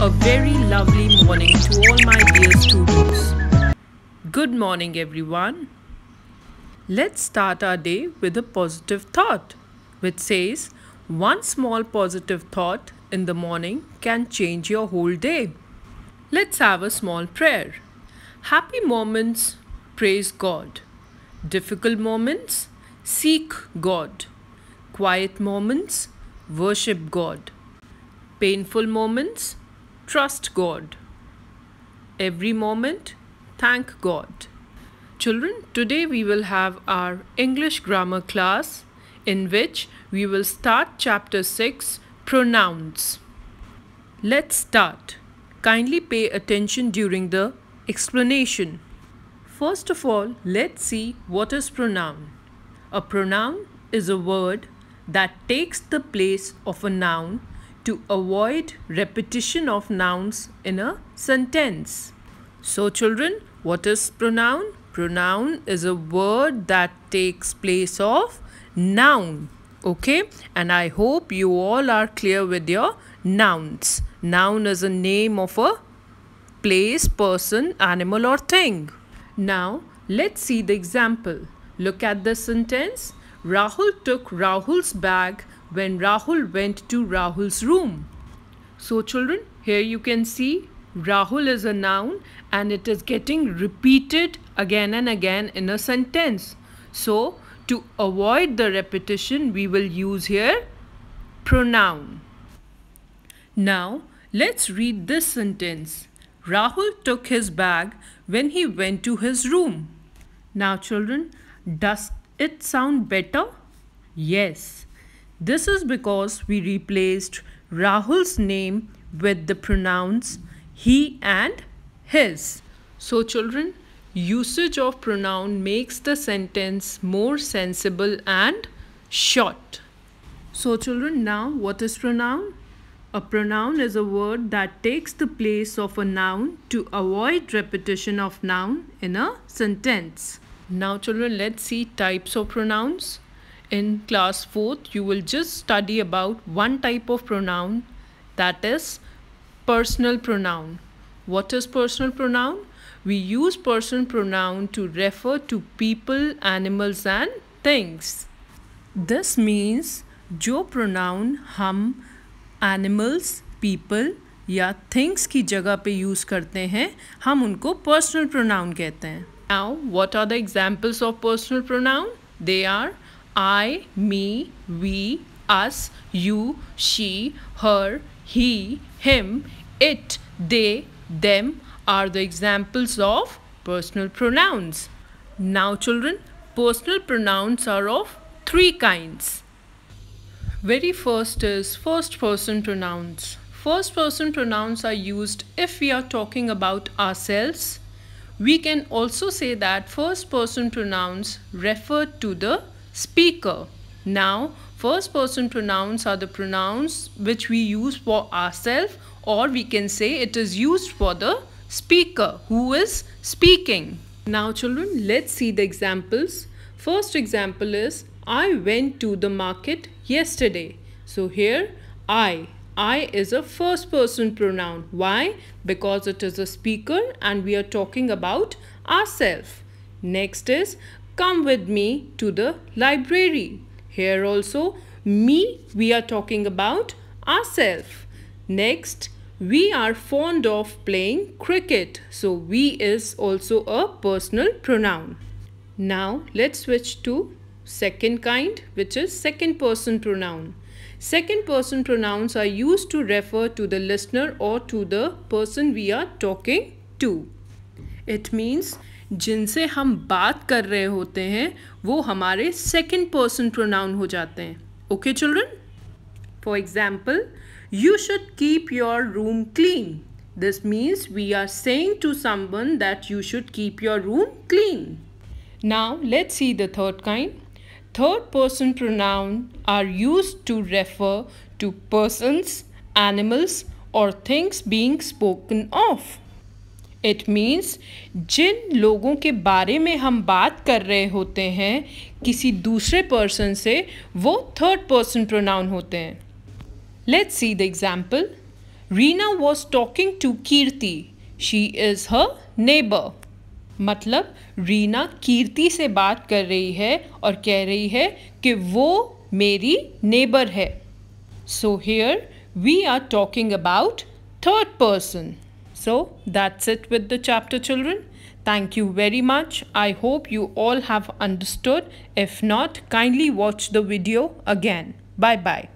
A very lovely morning to all my dear students. Good morning everyone. Let's start our day with a positive thought which says one small positive thought in the morning can change your whole day. Let's have a small prayer. Happy moments, praise God. Difficult moments, seek God. Quiet moments, worship God. Painful moments, trust God. Every moment, thank God. Children, today we will have our English grammar class in which we will start chapter 6 pronouns. Let's start. Kindly pay attention during the explanation. First of all, let's see what is pronoun. A pronoun is a word that takes the place of a noun to avoid repetition of nouns in a sentence. So children, what is pronoun? Pronoun is a word that takes place of noun. Okay, and I hope you all are clear with your nouns. Noun is a name of a place, person, animal or thing. Now, let's see the example. Look at the sentence. Rahul took Rahul's bag when Rahul went to Rahul's room. So, children, here you can see Rahul is a noun and it is getting repeated again and again in a sentence. So, to avoid the repetition, we will use here pronoun. Now, let's read this sentence. Rahul took his bag when he went to his room. Now, children, does it sound better? Yes. This is because we replaced Rahul's name with the pronouns he and his. So children, usage of pronoun makes the sentence more sensible and short. So children, now what is pronoun? A pronoun is a word that takes the place of a noun to avoid repetition of noun in a sentence. Now children, let's see types of pronouns. In class 4th, you will just study about one type of pronoun that is personal pronoun. What is personal pronoun? We use personal pronoun to refer to people, animals and things. This means जो pronoun हम animals people या things की जगह पे use करते हैं हम उनको पर्सनल प्रोनाउन कहते हैं now what are the examples of personal pronoun they are I, me, we, us, you, she, her, he, him, it, they, them are the examples of personal pronouns. Now children, personal pronouns are of three kinds. Very first is first person pronouns. First person pronouns are used if we are talking about ourselves. We can also say that first person pronouns refer to the speaker. Now, first person pronouns are the pronouns which we use for ourselves or we can say it is used for the speaker who is speaking. Now children, let's see the examples. First example is I went to the market yesterday. So here I I is a first person pronoun. Why? Because it is a speaker and we are talking about ourselves. Next is come with me to the library. Here also, me, we are talking about ourselves. Next, we are fond of playing cricket. So, we is also a personal pronoun. Now, let's switch to second kind which is second person pronoun. Second person pronouns are used to refer to the listener or to the person we are talking to. It means जिनसे हम बात कर रहे होते हैं वो हमारे second person pronoun हो जाते हैं okay children for example you should keep your room clean this means we are saying to someone that you should keep your room clean now let see the third kind third person pronoun are use to refer to persons animals और things being spoken of it means जिन लोगों के बारे में हम बात कर रहे होते हैं किसी दूसरे पर्सन से वो थर्ड पर्सन प्रोनाउन होते हैं let's see the example Reena was talking to Kirti she is her neighbour मतलब रीना कीर्ति से बात कर रही है और कह रही है कि वो मेरी नेबर है so here we are talking about third person So that's it with the chapter children. Thank you very much. I hope you all have understood. If not, kindly watch the video again. Bye-bye.